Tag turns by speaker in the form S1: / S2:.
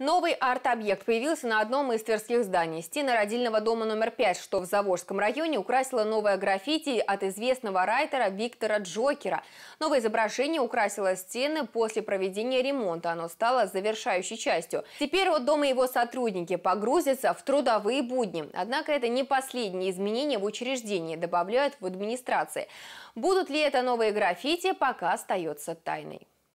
S1: Новый арт-объект появился на одном из тверских зданий. Стены родильного дома номер 5, что в Заволжском районе, украсила новое граффити от известного райтера Виктора Джокера. Новое изображение украсило стены после проведения ремонта. Оно стало завершающей частью. Теперь вот дома его сотрудники погрузятся в трудовые будни. Однако это не последние изменения в учреждении, добавляют в администрации. Будут ли это новые граффити, пока остается тайной.